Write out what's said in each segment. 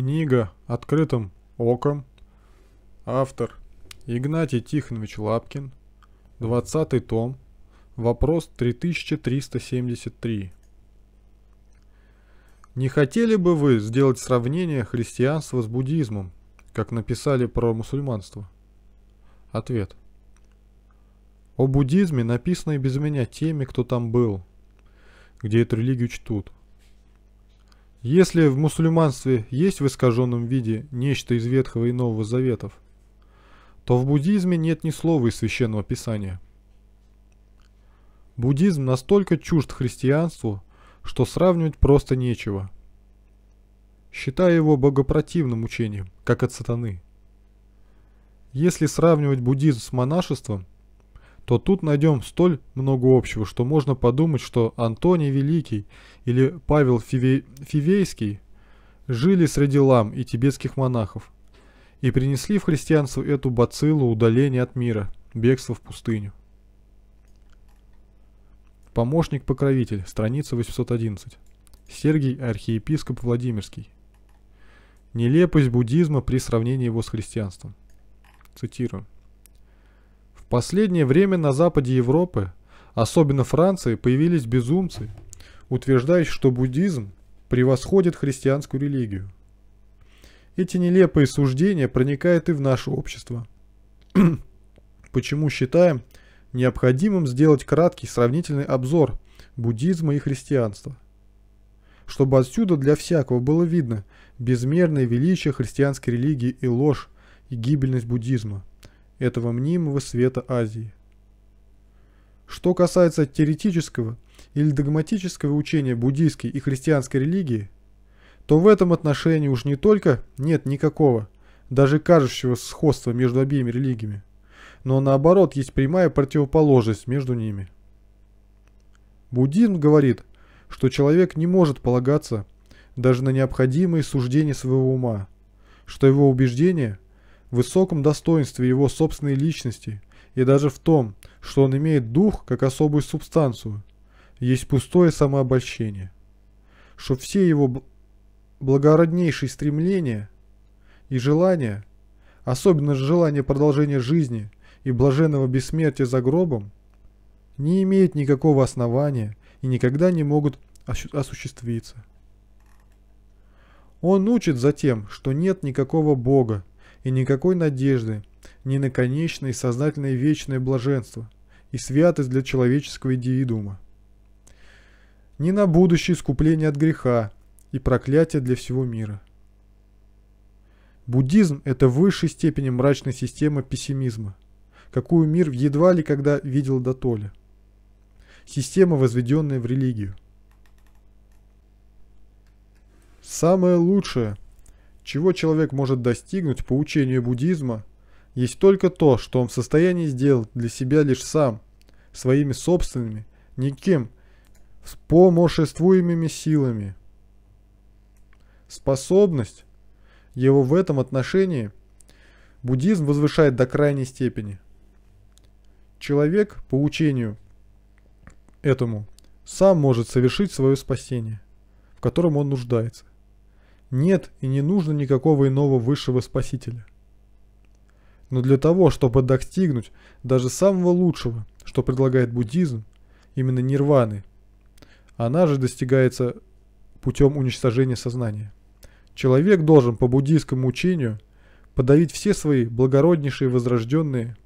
Книга «Открытым оком». Автор Игнатий Тихонович Лапкин. 20 том. Вопрос 3373. Не хотели бы вы сделать сравнение христианства с буддизмом, как написали про мусульманство? Ответ. О буддизме написано и без меня теми, кто там был, где эту религию чтут – если в мусульманстве есть в искаженном виде нечто из Ветхого и Нового Заветов, то в буддизме нет ни слова из Священного Писания. Буддизм настолько чужд христианству, что сравнивать просто нечего, считая его богопротивным учением, как от сатаны. Если сравнивать буддизм с монашеством – то тут найдем столь много общего, что можно подумать, что Антоний Великий или Павел Фиве... Фивейский жили среди лам и тибетских монахов и принесли в христианство эту бациллу удаления от мира, бегство в пустыню. Помощник-покровитель, страница 811. Сергий, архиепископ Владимирский. Нелепость буддизма при сравнении его с христианством. Цитирую последнее время на западе Европы, особенно Франции, появились безумцы, утверждающие, что буддизм превосходит христианскую религию. Эти нелепые суждения проникают и в наше общество. Почему считаем необходимым сделать краткий сравнительный обзор буддизма и христианства? Чтобы отсюда для всякого было видно безмерное величие христианской религии и ложь, и гибельность буддизма, этого мнимого света Азии. Что касается теоретического или догматического учения буддийской и христианской религии, то в этом отношении уж не только нет никакого, даже кажущего сходства между обеими религиями, но наоборот есть прямая противоположность между ними. Буддизм говорит, что человек не может полагаться даже на необходимые суждения своего ума, что его убеждения – в высоком достоинстве его собственной личности и даже в том, что он имеет дух как особую субстанцию, есть пустое самообольщение. Что все его благороднейшие стремления и желания, особенно желание продолжения жизни и блаженного бессмертия за гробом, не имеют никакого основания и никогда не могут осуществиться. Он учит затем, что нет никакого Бога, и никакой надежды, ни на конечное и сознательное вечное блаженство и святость для человеческого индивидуума, ни на будущее искупление от греха и проклятие для всего мира. Буддизм – это в высшей степени мрачная система пессимизма, какую мир едва ли когда видел до толя. Система, возведенная в религию. Самое лучшее – чего человек может достигнуть по учению буддизма, есть только то, что он в состоянии сделать для себя лишь сам, своими собственными, никем, вспомошествуемыми силами. Способность его в этом отношении буддизм возвышает до крайней степени. Человек, по учению этому, сам может совершить свое спасение, в котором он нуждается нет и не нужно никакого иного высшего спасителя. Но для того, чтобы достигнуть даже самого лучшего, что предлагает буддизм, именно нирваны, она же достигается путем уничтожения сознания. Человек должен по буддийскому учению подавить все свои благороднейшие возрожденные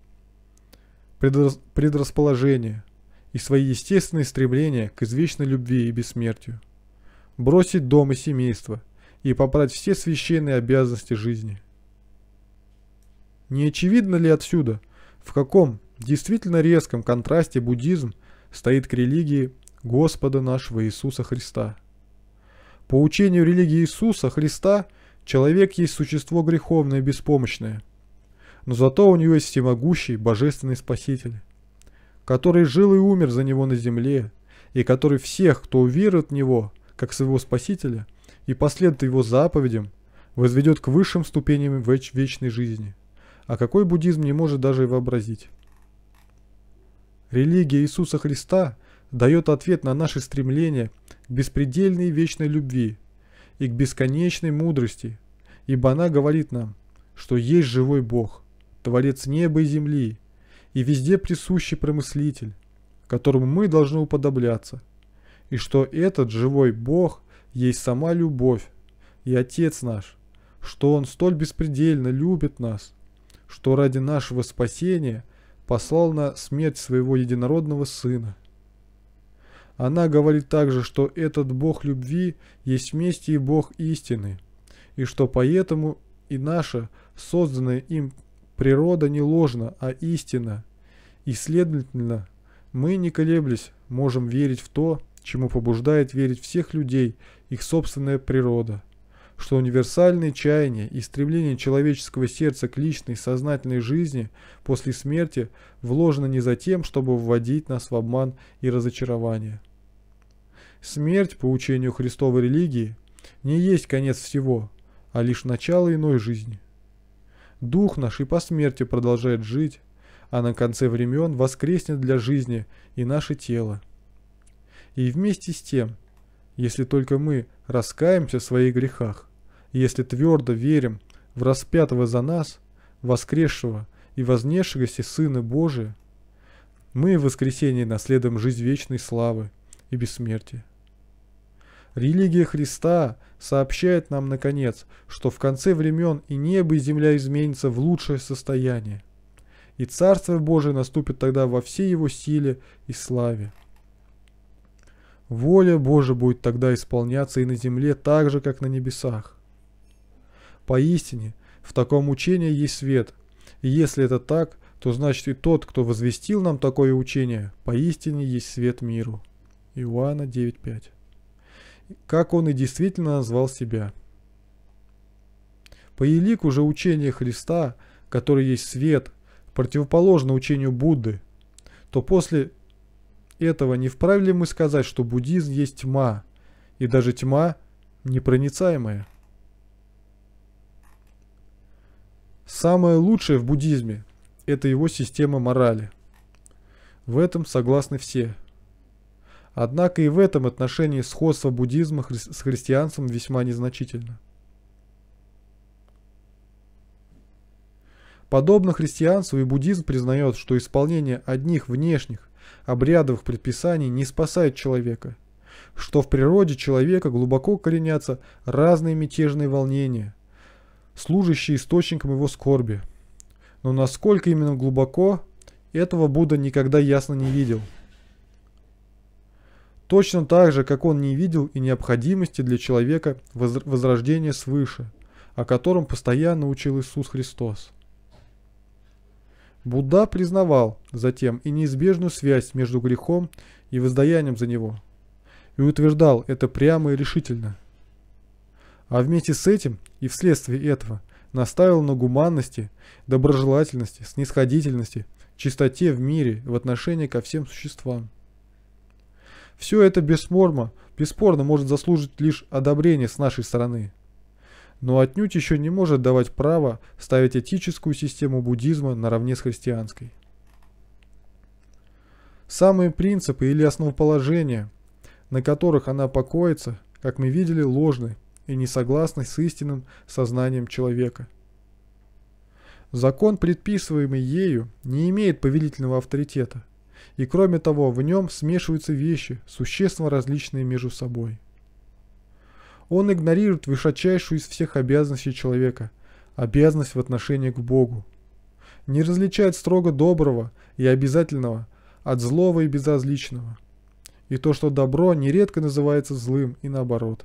предрасположения и свои естественные стремления к извечной любви и бессмертию. Бросить дом и семейство – и попрать все священные обязанности жизни. Не очевидно ли отсюда, в каком действительно резком контрасте буддизм стоит к религии Господа нашего Иисуса Христа? По учению религии Иисуса Христа человек есть существо греховное и беспомощное, но зато у него есть всемогущий божественный Спаситель, который жил и умер за него на земле, и который всех, кто уверует в него, как своего Спасителя – и последует его заповедям, возведет к высшим ступеням вечной жизни, а какой буддизм не может даже и вообразить. Религия Иисуса Христа дает ответ на наши стремления к беспредельной вечной любви и к бесконечной мудрости, ибо она говорит нам, что есть живой Бог, Творец неба и земли, и везде присущий промыслитель, которому мы должны уподобляться, и что этот живой Бог – есть сама любовь и Отец наш, что Он столь беспредельно любит нас, что ради нашего спасения послал на смерть своего единородного Сына. Она говорит также, что этот Бог любви есть вместе и Бог истины, и что поэтому и наша, созданная им природа не ложна, а истина, и следовательно, мы, не колеблясь, можем верить в то, чему побуждает верить всех людей их собственная природа, что универсальные чаяния и стремление человеческого сердца к личной сознательной жизни после смерти вложено не за тем, чтобы вводить нас в обман и разочарование. Смерть, по учению Христовой религии, не есть конец всего, а лишь начало иной жизни. Дух наш и по смерти продолжает жить, а на конце времен воскреснет для жизни и наше тело. И вместе с тем, если только мы раскаемся в своих грехах, если твердо верим в распятого за нас, воскресшего и вознесшегося Сына Божия, мы в воскресении наследуем жизнь вечной славы и бессмертия. Религия Христа сообщает нам, наконец, что в конце времен и небо, и земля изменятся в лучшее состояние, и Царство Божие наступит тогда во всей его силе и славе. Воля Божия будет тогда исполняться и на земле так же, как на небесах. Поистине, в таком учении есть свет, и если это так, то значит и тот, кто возвестил нам такое учение, поистине есть свет миру. Иоанна 9.5 Как он и действительно назвал себя. По елику же учение Христа, который есть свет, противоположно учению Будды, то после этого, не вправе ли мы сказать, что буддизм есть тьма, и даже тьма непроницаемая? Самое лучшее в буддизме – это его система морали. В этом согласны все. Однако и в этом отношении сходство буддизма с христианством весьма незначительно. Подобно христианству и буддизм признает, что исполнение одних внешних обрядовых предписаний не спасает человека, что в природе человека глубоко коренятся разные мятежные волнения, служащие источником его скорби. Но насколько именно глубоко, этого Будда никогда ясно не видел. Точно так же, как он не видел и необходимости для человека возрождения свыше, о котором постоянно учил Иисус Христос. Будда признавал затем и неизбежную связь между грехом и воздаянием за него, и утверждал это прямо и решительно. А вместе с этим и вследствие этого настаивал на гуманности, доброжелательности, снисходительности, чистоте в мире в отношении ко всем существам. Все это бесспорно, бесспорно может заслужить лишь одобрение с нашей стороны – но отнюдь еще не может давать право ставить этическую систему буддизма наравне с христианской. Самые принципы или основоположения, на которых она покоится, как мы видели, ложны и не согласны с истинным сознанием человека. Закон, предписываемый ею, не имеет повелительного авторитета, и кроме того, в нем смешиваются вещи, существенно различные между собой. Он игнорирует высочайшую из всех обязанностей человека – обязанность в отношении к Богу. Не различает строго доброго и обязательного от злого и безразличного. И то, что добро, нередко называется злым и наоборот.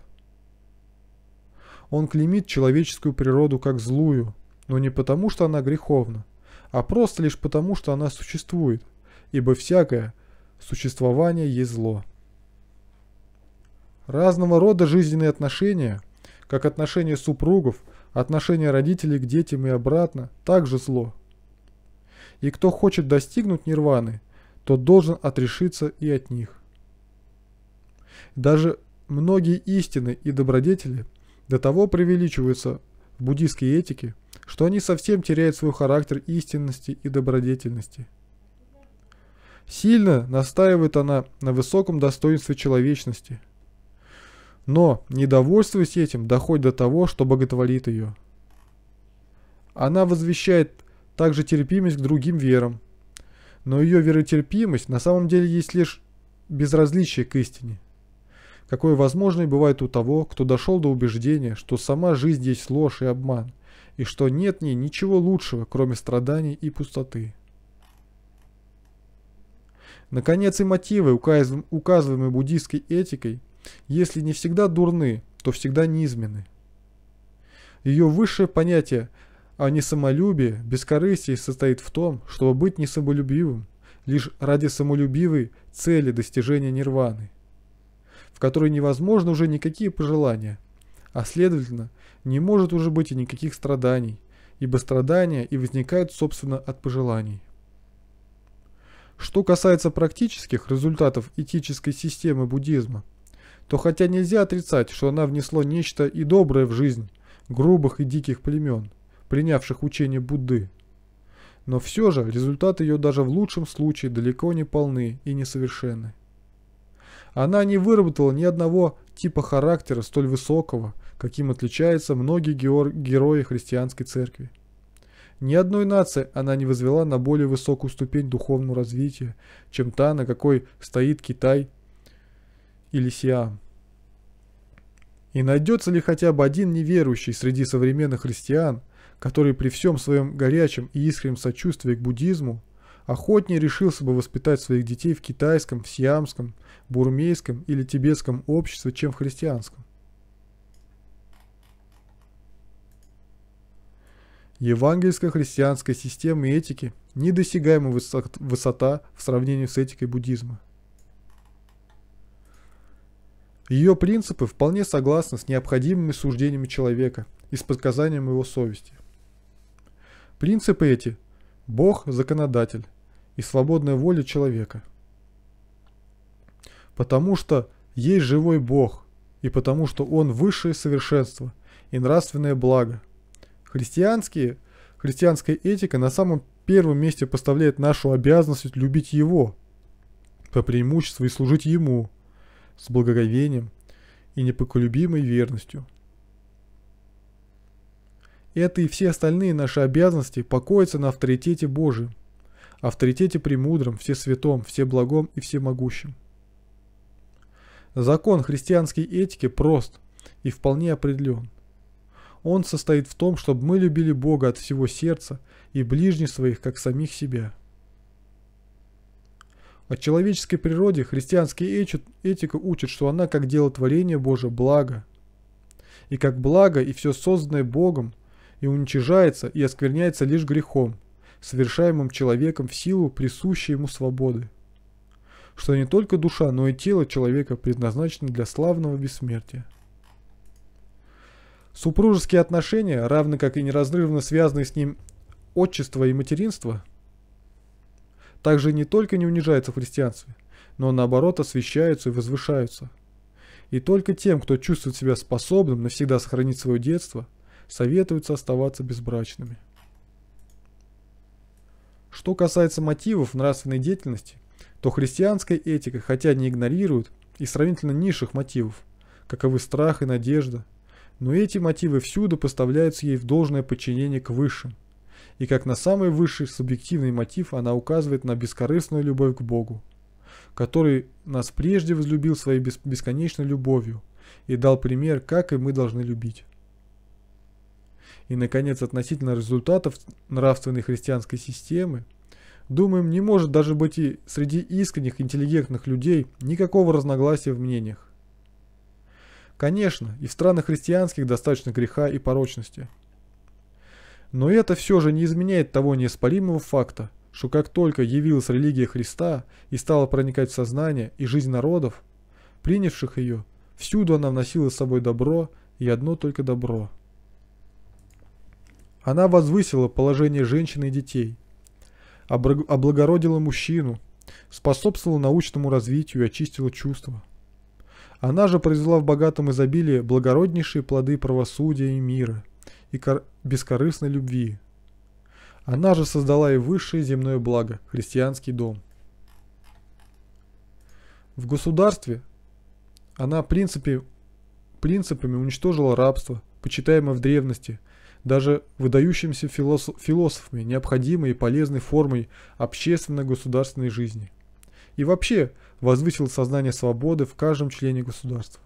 Он клеймит человеческую природу как злую, но не потому, что она греховна, а просто лишь потому, что она существует, ибо всякое существование есть зло. Разного рода жизненные отношения, как отношения супругов, отношения родителей к детям и обратно, также зло. И кто хочет достигнуть нирваны, тот должен отрешиться и от них. Даже многие истины и добродетели до того преувеличиваются в буддийской этике, что они совсем теряют свой характер истинности и добродетельности. Сильно настаивает она на высоком достоинстве человечности – но, недовольствуясь этим, доходит до того, что боготворит ее. Она возвещает также терпимость к другим верам, но ее веротерпимость на самом деле есть лишь безразличие к истине, какое возможно и бывает у того, кто дошел до убеждения, что сама жизнь здесь ложь и обман, и что нет в ней ничего лучшего, кроме страданий и пустоты. Наконец и мотивы, указываемые буддийской этикой, если не всегда дурны, то всегда низменны. Ее высшее понятие о несамолюбии, бескорыстии состоит в том, чтобы быть несамолюбивым, лишь ради самолюбивой цели достижения нирваны, в которой невозможно уже никакие пожелания, а следовательно, не может уже быть и никаких страданий, ибо страдания и возникают, собственно, от пожеланий. Что касается практических результатов этической системы буддизма – то хотя нельзя отрицать, что она внесла нечто и доброе в жизнь грубых и диких племен, принявших учение Будды. Но все же результаты ее даже в лучшем случае далеко не полны и несовершенны. Она не выработала ни одного типа характера столь высокого, каким отличаются многие герои христианской церкви. Ни одной нации она не возвела на более высокую ступень духовного развития, чем та, на какой стоит Китай или Сиам. И найдется ли хотя бы один неверующий среди современных христиан, который при всем своем горячем и искреннем сочувствии к буддизму охотнее решился бы воспитать своих детей в китайском, в сиамском, бурмейском или тибетском обществе, чем в христианском? Евангельская христианская система этики – недосягаемая высота в сравнении с этикой буддизма – ее принципы вполне согласны с необходимыми суждениями человека и с подсказанием его совести. Принципы эти – Бог – законодатель и свободная воля человека. Потому что есть живой Бог, и потому что Он – высшее совершенство и нравственное благо. Христианские, христианская этика на самом первом месте поставляет нашу обязанность любить Его по преимуществу и служить Ему – с благоговением и непоколюбимой верностью. Это и все остальные наши обязанности покоятся на авторитете Божьем, авторитете премудром, всесвятом, всеблагом и всемогущем. Закон христианской этики прост и вполне определен. Он состоит в том, чтобы мы любили Бога от всего сердца и ближних своих, как самих себя. О человеческой природе христианский этика учит, что она как дело творения Божие благо. И как благо и все созданное Богом, и уничижается и оскверняется лишь грехом, совершаемым человеком в силу присущей ему свободы. Что не только душа, но и тело человека предназначены для славного бессмертия. Супружеские отношения, равны, как и неразрывно связанные с ним отчество и материнство – также не только не унижаются в христианстве, но наоборот освещаются и возвышаются. И только тем, кто чувствует себя способным навсегда сохранить свое детство, советуется оставаться безбрачными. Что касается мотивов нравственной деятельности, то христианская этика, хотя не игнорирует и сравнительно низших мотивов, каковы страх и надежда, но эти мотивы всюду поставляются ей в должное подчинение к высшим – и как на самый высший субъективный мотив она указывает на бескорыстную любовь к Богу, который нас прежде возлюбил своей бесконечной любовью и дал пример, как и мы должны любить. И, наконец, относительно результатов нравственной христианской системы, думаем, не может даже быть и среди искренних интеллигентных людей никакого разногласия в мнениях. Конечно, и в странах христианских достаточно греха и порочности – но это все же не изменяет того неоспоримого факта, что как только явилась религия Христа и стала проникать в сознание и жизнь народов, принявших ее, всюду она вносила с собой добро и одно только добро. Она возвысила положение женщин и детей, облагородила мужчину, способствовала научному развитию и очистила чувства. Она же произвела в богатом изобилии благороднейшие плоды правосудия и мира – и бескорыстной любви. Она же создала и высшее земное благо – христианский дом. В государстве она принципе, принципами уничтожила рабство, почитаемое в древности, даже выдающимся философ, философами, необходимой и полезной формой общественно-государственной жизни. И вообще возвысила сознание свободы в каждом члене государства.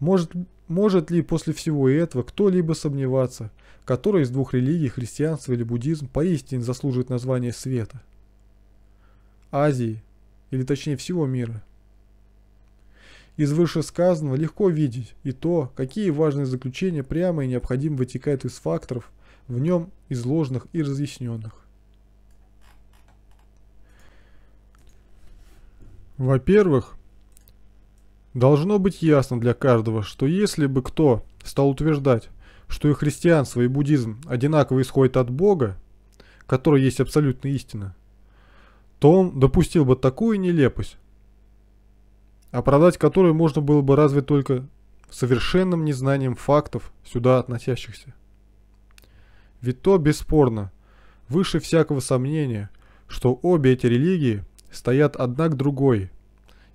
Может, может ли после всего этого кто-либо сомневаться, которая из двух религий, христианство или буддизм, поистине заслуживает названия света? Азии, или точнее всего мира. Из вышесказанного легко видеть и то, какие важные заключения прямо и необходимо вытекают из факторов, в нем изложенных и разъясненных. Во-первых, Должно быть ясно для каждого, что если бы кто стал утверждать, что и христианство, и буддизм одинаково исходят от Бога, который есть абсолютная истина, то он допустил бы такую нелепость, оправдать а которую можно было бы разве только совершенным незнанием фактов, сюда относящихся. Ведь то бесспорно, выше всякого сомнения, что обе эти религии стоят одна к другой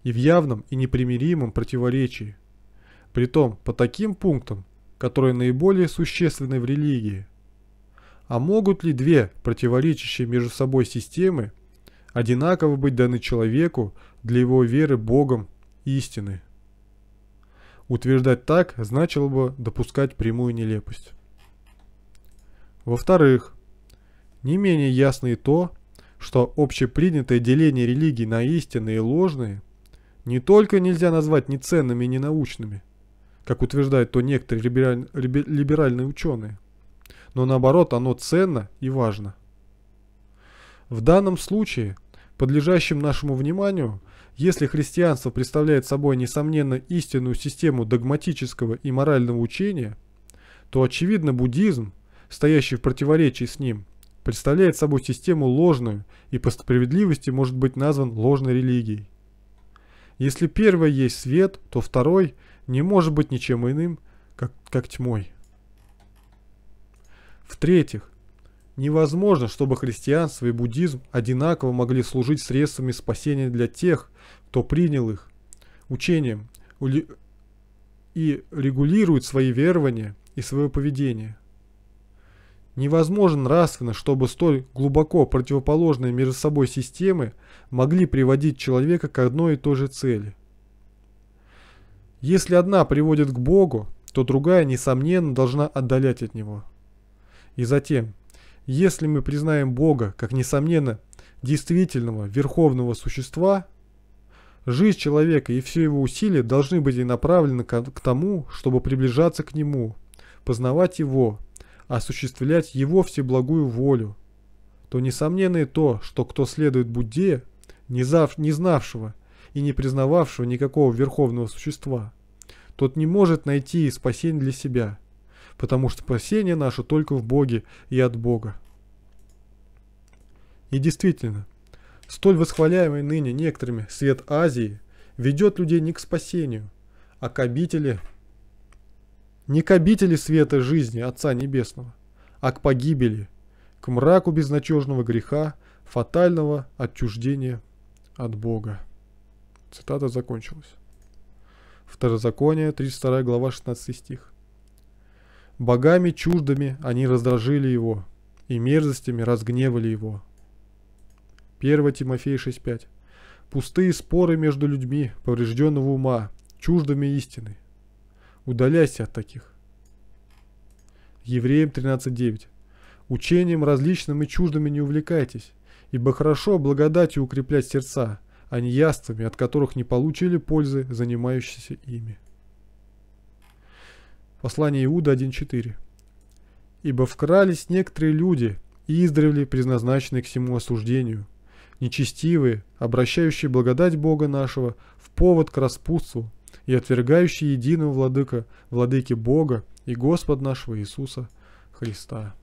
и в явном и непримиримом противоречии. Притом по таким пунктам, которые наиболее существенны в религии. А могут ли две противоречащие между собой системы одинаково быть даны человеку для его веры Богом истины? Утверждать так значило бы допускать прямую нелепость. Во-вторых, не менее ясно и то, что общепринятое деление религий на истинные и ложные – не только нельзя назвать ни ценными, ни научными, как утверждают то некоторые либеральные ученые, но наоборот оно ценно и важно. В данном случае, подлежащим нашему вниманию, если христианство представляет собой несомненно истинную систему догматического и морального учения, то очевидно буддизм, стоящий в противоречии с ним, представляет собой систему ложную и по справедливости может быть назван ложной религией. Если первое есть свет, то второй не может быть ничем иным, как, как тьмой. В-третьих, невозможно, чтобы христианство и буддизм одинаково могли служить средствами спасения для тех, кто принял их, учением и регулирует свои верования и свое поведение. Невозможно нравственно, чтобы столь глубоко противоположные между собой системы могли приводить человека к одной и той же цели. Если одна приводит к Богу, то другая, несомненно, должна отдалять от Него. И затем, если мы признаем Бога как, несомненно, действительного верховного существа, жизнь человека и все его усилия должны быть направлены к тому, чтобы приближаться к Нему, познавать Его – осуществлять его всеблагую волю, то несомненно и то, что кто следует Будде, не, зав... не знавшего и не признававшего никакого верховного существа, тот не может найти спасение для себя, потому что спасение наше только в Боге и от Бога. И действительно, столь восхваляемый ныне некоторыми свет Азии ведет людей не к спасению, а к обители не к обители света жизни Отца Небесного, а к погибели, к мраку безнадежного греха, фатального отчуждения от Бога. Цитата закончилась. Второзаконие, 32 глава, 16 стих. «Богами чуждыми они раздражили его, и мерзостями разгневали его». 1 Тимофея 6.5. «Пустые споры между людьми поврежденного ума, чуждыми истины, Удаляйся от таких. Евреям 13.9. Учением различным и чуждыми не увлекайтесь, ибо хорошо благодатью укреплять сердца, а не яствами, от которых не получили пользы, занимающиеся ими. Послание Иуда 1.4. «Ибо вкрались некоторые люди, и издревле предназначенные к всему осуждению, нечестивые, обращающие благодать Бога нашего в повод к распутству, и отвергающий единого владыка, владыки Бога и Господа нашего Иисуса Христа.